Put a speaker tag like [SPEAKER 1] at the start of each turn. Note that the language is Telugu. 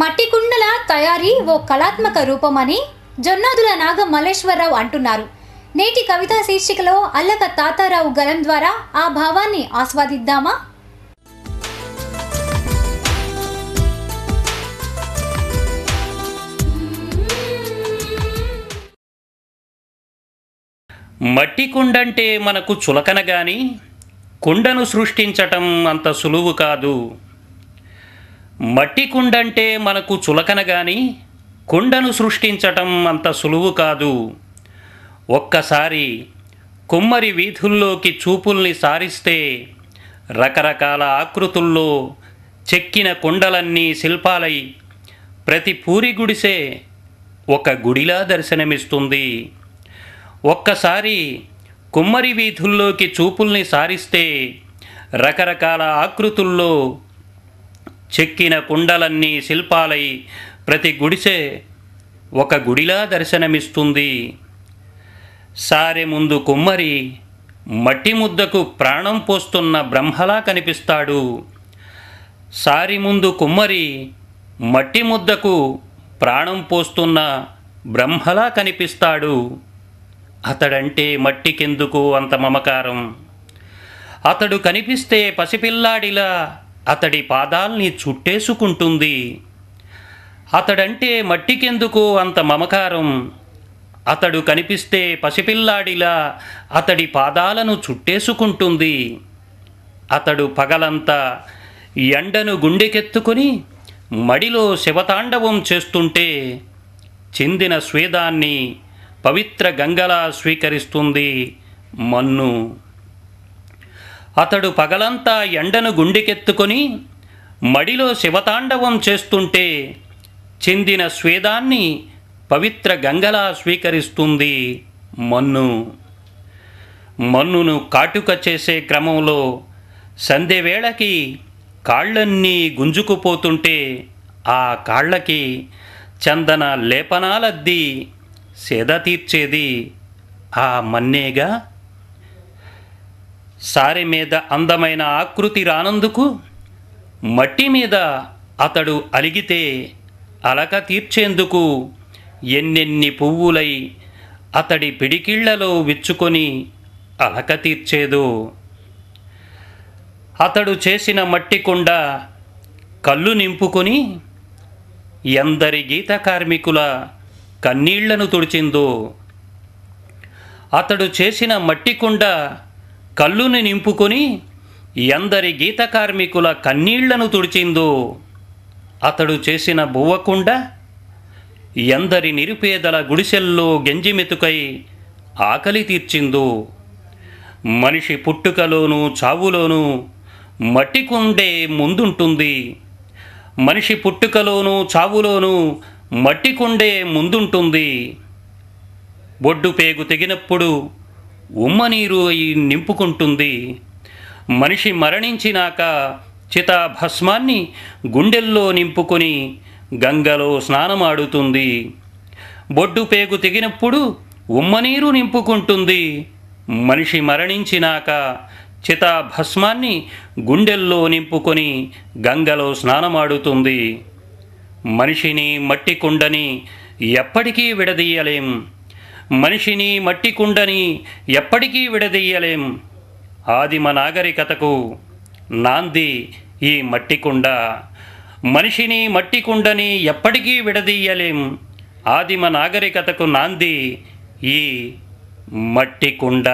[SPEAKER 1] మట్టి కుండల తయారీ ఓ కళాత్మక రూపమని జొన్నాదుల నాగ మల్లేశ్వరరావు అంటున్నారు నేటి కవితా శీర్షికలో అల్లక తాతారావు గలం ద్వారా ఆ భావాన్ని ఆస్వాదిద్దామా మట్టి కుండంటే మనకు చులకన గాని కుండను సృష్టించటం అంత సులువు కాదు మట్టి కుండంటే మనకు చులకన గాని కుండను సృష్టించటం అంత సులువు కాదు ఒక్కసారి కుమ్మరి వీధుల్లోకి చూపుల్ని సారిస్తే రకరకాల ఆకృతుల్లో చెక్కిన కుండలన్నీ శిల్పాలై ప్రతి పూరి గుడిసే ఒక గుడిలా దర్శనమిస్తుంది ఒక్కసారి కుమ్మరి వీధుల్లోకి చూపుల్ని సారిస్తే రకరకాల ఆకృతుల్లో చెక్కిన కుండలన్నీ శిల్పాలై ప్రతి గుడిసే ఒక గుడిలా దర్శనమిస్తుంది సారే ముందు కుమ్మరి మట్టి ముద్దకు ప్రాణం పోస్తున్న బ్రహ్మలా కనిపిస్తాడు సారి ముందు కుమ్మరి మట్టి ముద్దకు ప్రాణం పోస్తున్న బ్రహ్మలా కనిపిస్తాడు అతడంటే మట్టికెందుకు అంత మమకారం అతడు కనిపిస్తే పసిపిల్లాడిలా అతడి పాదాల్ని చుట్టేసుకుంటుంది అతడంటే మట్టికెందుకు అంత మమకారం అతడు కనిపిస్తే పసిపిల్లాడిలా అతడి పాదాలను చుట్టేసుకుంటుంది అతడు పగలంతా ఎండను గుండెకెత్తుకుని మడిలో శివతాండవం చేస్తుంటే చెందిన స్వేదాన్ని పవిత్ర గంగలా స్వీకరిస్తుంది మన్ను అతడు పగలంతా ఎండను గుండెకెత్తుకొని మడిలో శివతాండవం చేస్తుంటే చెందిన స్వేదాన్ని పవిత్ర గంగలా స్వీకరిస్తుంది మన్ను మన్నును కాటుక చేసే క్రమంలో సంధ్యవేళకి కాళ్ళన్నీ గుంజుకుపోతుంటే ఆ కాళ్ళకి చందన లేపనాలద్దీ సేద తీర్చేది ఆ మన్నేగా సారె మీద అందమైన ఆకృతి రానందుకు మట్టి మీద అతడు అలిగితే అలక తీర్చేందుకు ఎన్నెన్ని పువ్వులై అతడి పిడికిళ్లలో విచ్చుకొని అలక తీర్చేదో అతడు చేసిన మట్టి కొండ కళ్ళు నింపుకొని ఎందరి గీత కార్మికుల కన్నీళ్లను తుడిచిందో అతడు చేసిన మట్టి కుండ కళ్ళుని నింపుకొని ఎందరి గీత కార్మికుల కన్నీళ్లను తుడిచిందో అతడు చేసిన బువ్వకుండ ఎందరి నిరుపేదల గుడిసెల్లో గెంజిమెతుకై ఆకలి తీర్చిందో మనిషి పుట్టుకలోనూ చావులోనూ మట్టి కుండే ముందుంటుంది మనిషి పుట్టుకలోనూ చావులోనూ మట్టి కుండే ముందుంటుంది బొడ్డు పేగు తెగినప్పుడు ఉమ్మనీరు అయి నింపుకుంటుంది మనిషి మరణించినాక చితాభస్మాన్ని గుండెల్లో నింపుకొని గంగలో స్నానమాడుతుంది బొడ్డు పేగు తెగినప్పుడు ఉమ్మనీరు నింపుకుంటుంది మనిషి మరణించినాక చితాభస్మాన్ని గుండెల్లో నింపుకొని గంగలో స్నానమాడుతుంది మనిషిని మట్టి కుండని ఎప్పటికీ విడదీయలేం మనిషిని మట్టి కుండని ఎప్పటికీ విడదీయలేం ఆదిమ నాగరికతకు నాంది ఈ మట్టి కుండ మనిషిని మట్టి కుండని ఎప్పటికీ విడదీయలేం ఆదిమ నాగరికతకు నాంది ఈ మట్టి కుండ